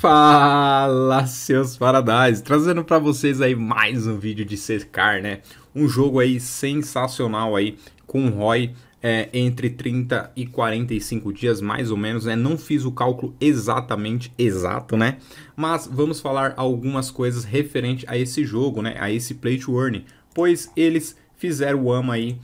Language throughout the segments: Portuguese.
Fala, seus paradais! Trazendo para vocês aí mais um vídeo de secar, né? Um jogo aí sensacional aí, com ROI é, entre 30 e 45 dias, mais ou menos, né? Não fiz o cálculo exatamente exato, né? Mas vamos falar algumas coisas referente a esse jogo, né? A esse Play to Earn, pois eles fizeram o AMA aí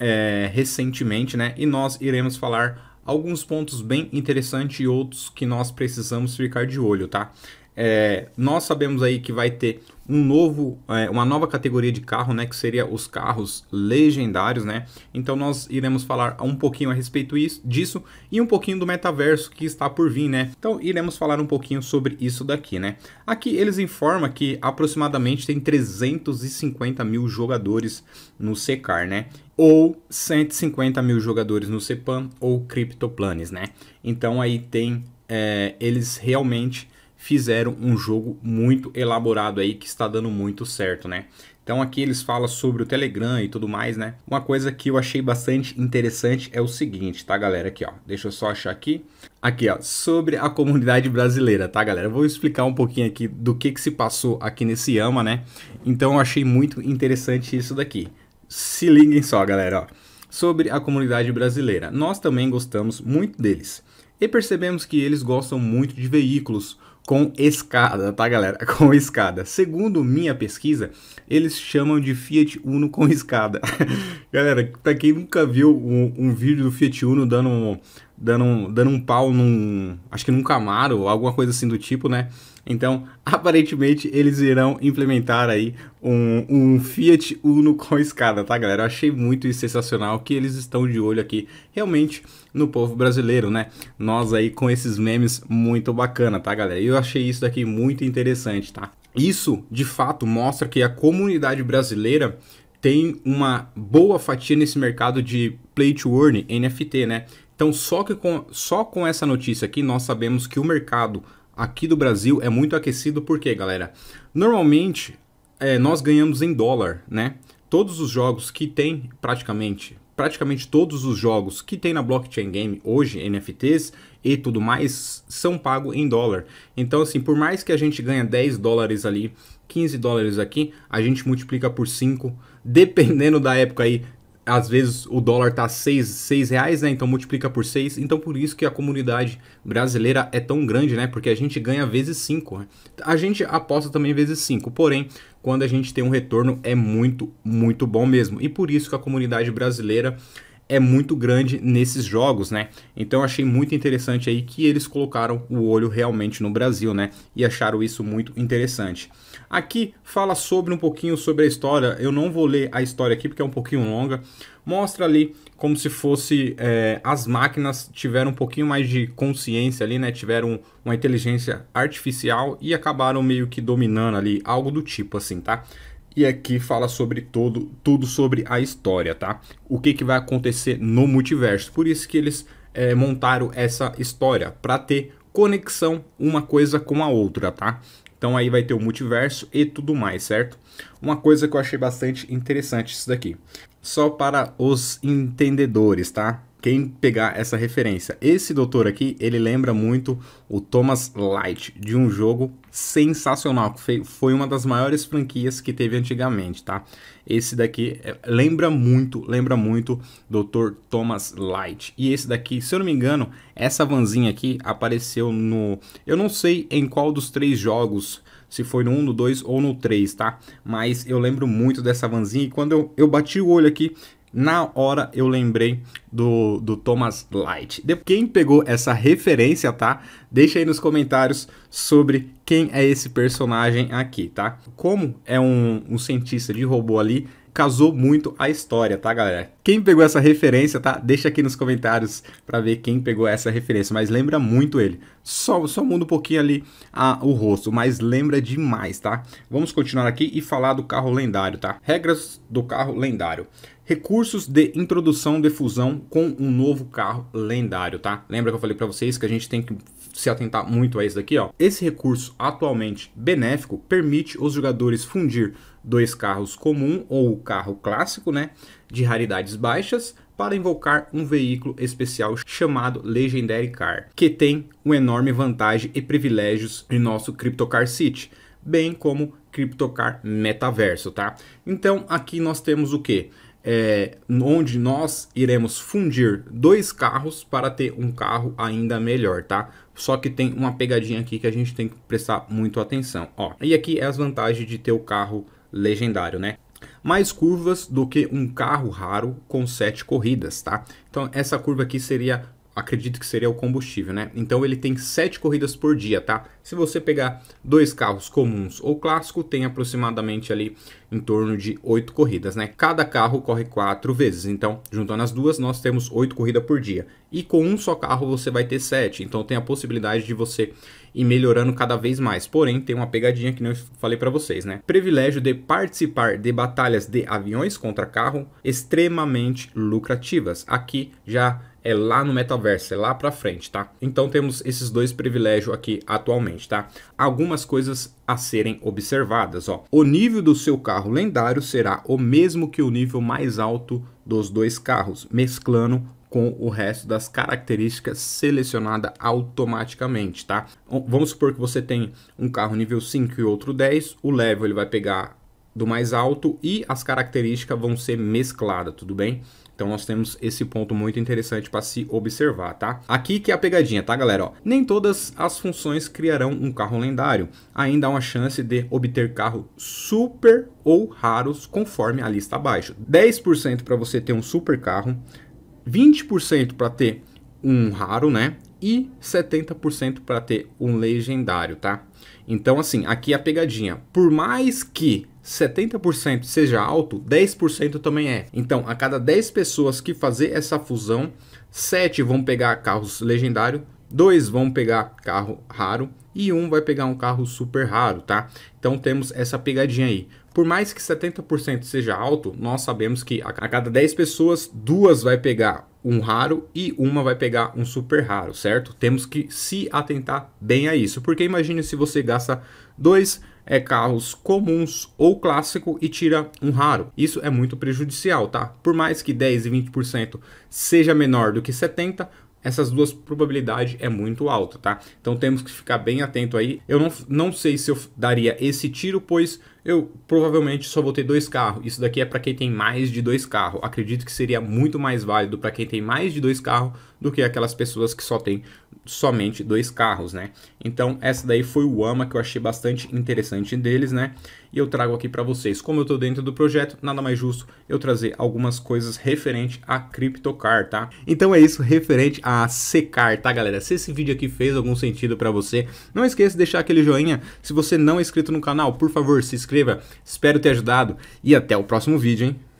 é, recentemente, né? E nós iremos falar alguns pontos bem interessantes e outros que nós precisamos ficar de olho, tá? É, nós sabemos aí que vai ter um novo, é, uma nova categoria de carro, né, que seria os carros legendários, né? Então nós iremos falar um pouquinho a respeito isso, disso e um pouquinho do metaverso que está por vir, né? Então iremos falar um pouquinho sobre isso daqui, né? Aqui eles informam que aproximadamente tem 350 mil jogadores no Secar, né? Ou 150 mil jogadores no Cepan ou CryptoPlanes, né? Então aí tem é, eles realmente fizeram um jogo muito elaborado aí que está dando muito certo, né? Então aqui eles falam sobre o Telegram e tudo mais, né? Uma coisa que eu achei bastante interessante é o seguinte, tá galera? Aqui ó, deixa eu só achar aqui. Aqui ó, sobre a comunidade brasileira, tá galera? vou explicar um pouquinho aqui do que que se passou aqui nesse AMA, né? Então eu achei muito interessante isso daqui. Se liguem só galera, ó. Sobre a comunidade brasileira, nós também gostamos muito deles. E percebemos que eles gostam muito de veículos, com escada, tá galera? Com escada. Segundo minha pesquisa, eles chamam de Fiat Uno com escada. galera, pra quem nunca viu um, um vídeo do Fiat Uno dando, dando, dando um pau num. Acho que num Camaro, alguma coisa assim do tipo, né? Então, aparentemente, eles irão implementar aí um, um, Fiat Uno com escada, tá, galera? Eu achei muito sensacional que eles estão de olho aqui, realmente, no povo brasileiro, né? Nós aí com esses memes muito bacana, tá, galera? Eu achei isso daqui muito interessante, tá? Isso, de fato, mostra que a comunidade brasileira tem uma boa fatia nesse mercado de play to earn, NFT, né? Então, só, que com, só com essa notícia aqui, nós sabemos que o mercado aqui do Brasil é muito aquecido porque, galera, normalmente é, nós ganhamos em dólar, né? Todos os jogos que tem, praticamente, praticamente todos os jogos que tem na blockchain game hoje, NFTs e tudo mais, são pagos em dólar. Então, assim, por mais que a gente ganhe 10 dólares ali, 15 dólares aqui, a gente multiplica por 5, dependendo da época aí, às vezes o dólar tá 6, seis reais, né? Então multiplica por 6. Então por isso que a comunidade brasileira é tão grande, né? Porque a gente ganha vezes 5. Né? A gente aposta também vezes 5. Porém, quando a gente tem um retorno é muito, muito bom mesmo. E por isso que a comunidade brasileira é muito grande nesses jogos, né? Então achei muito interessante aí que eles colocaram o olho realmente no Brasil, né? E acharam isso muito interessante. Aqui fala sobre um pouquinho sobre a história. Eu não vou ler a história aqui porque é um pouquinho longa. Mostra ali como se fosse é, as máquinas tiveram um pouquinho mais de consciência ali, né? Tiveram uma inteligência artificial e acabaram meio que dominando ali, algo do tipo assim, tá? e aqui fala sobre todo, tudo sobre a história, tá? O que, que vai acontecer no multiverso. Por isso que eles é, montaram essa história, para ter conexão uma coisa com a outra, tá? Então aí vai ter o multiverso e tudo mais, certo? Uma coisa que eu achei bastante interessante isso daqui. Só para os entendedores, tá? quem pegar essa referência. Esse doutor aqui, ele lembra muito o Thomas Light, de um jogo sensacional, que foi uma das maiores franquias que teve antigamente, tá? Esse daqui é, lembra muito, lembra muito Dr. Thomas Light. E esse daqui, se eu não me engano, essa vanzinha aqui apareceu no... Eu não sei em qual dos três jogos se foi no 1, no 2 ou no 3, tá? Mas eu lembro muito dessa vanzinha e quando eu, eu bati o olho aqui, na hora eu lembrei do, do Thomas Light. Quem pegou essa referência, tá? Deixa aí nos comentários sobre quem é esse personagem aqui, tá? Como é um, um cientista de robô ali, casou muito a história, tá, galera? Quem pegou essa referência, tá? Deixa aqui nos comentários para ver quem pegou essa referência, mas lembra muito ele. Só, só muda um pouquinho ali a, o rosto, mas lembra demais, tá? Vamos continuar aqui e falar do carro lendário, tá? Regras do carro lendário. Recursos de introdução de fusão com um novo carro lendário, tá? Lembra que eu falei para vocês que a gente tem que se atentar muito a isso daqui, ó. Esse recurso atualmente benéfico permite os jogadores fundir dois carros comum ou carro clássico, né, de raridades baixas para invocar um veículo especial chamado Legendary Car, que tem uma enorme vantagem e privilégios em nosso CryptoCar City, bem como CryptoCar Metaverso, tá? Então aqui nós temos o que? é, onde nós iremos fundir dois carros para ter um carro ainda melhor, tá? Só que tem uma pegadinha aqui que a gente tem que prestar muito atenção, ó. E aqui é as vantagens de ter o carro legendário, né? mais curvas do que um carro raro com sete corridas, tá? Então essa curva aqui seria acredito que seria o combustível, né? Então ele tem sete corridas por dia, tá? Se você pegar dois carros comuns ou clássico, tem aproximadamente ali em torno de oito corridas, né? Cada carro corre quatro vezes, então juntando as duas nós temos oito corridas por dia. E com um só carro você vai ter sete. então tem a possibilidade de você ir melhorando cada vez mais. Porém, tem uma pegadinha que não falei para vocês, né? Privilégio de participar de batalhas de aviões contra carro extremamente lucrativas. Aqui já é lá no metaverso, é lá para frente, tá? Então temos esses dois privilégios aqui atualmente, tá? Algumas coisas a serem observadas, ó. O nível do seu carro lendário será o mesmo que o nível mais alto dos dois carros, mesclando com o resto das características selecionada automaticamente, tá? Vamos supor que você tem um carro nível 5 e outro 10, o level ele vai pegar do mais alto e as características vão ser mescladas, tudo bem? Então nós temos esse ponto muito interessante para se observar, tá? Aqui que é a pegadinha, tá, galera? Ó, nem todas as funções criarão um carro lendário. Ainda há uma chance de obter carro super ou raros, conforme a lista abaixo. 10% para você ter um super carro, 20% para ter um raro, né? E 70% para ter um legendário, tá? Então, assim, aqui é a pegadinha. Por mais que 70% seja alto, 10% também é. Então, a cada 10 pessoas que fazer essa fusão, 7 vão pegar carros legendários, 2 vão pegar carro raro e 1 vai pegar um carro super raro, tá? Então temos essa pegadinha aí. Por mais que 70% seja alto, nós sabemos que a cada 10 pessoas, duas vai pegar um raro e uma vai pegar um super raro, certo? Temos que se atentar bem a isso, porque imagine se você gasta dois é, carros comuns ou clássico e tira um raro. Isso é muito prejudicial, tá? Por mais que 10 e 20% seja menor do que 70, essas duas probabilidade é muito alta, tá? Então temos que ficar bem atento aí. Eu não, não sei se eu daria esse tiro, pois eu provavelmente só vou ter dois carros. Isso daqui é para quem tem mais de dois carros. Acredito que seria muito mais válido para quem tem mais de dois carros do que aquelas pessoas que só tem somente dois carros, né? Então, essa daí foi o AMA que eu achei bastante interessante deles, né? E eu trago aqui para vocês. Como eu estou dentro do projeto, nada mais justo eu trazer algumas coisas referente a CryptoCar, tá? Então é isso referente a Secar, tá, galera? Se esse vídeo aqui fez algum sentido para você, não esqueça de deixar aquele joinha. Se você não é inscrito no canal, por favor, se inscreva. Espero ter ajudado e até o próximo vídeo, hein?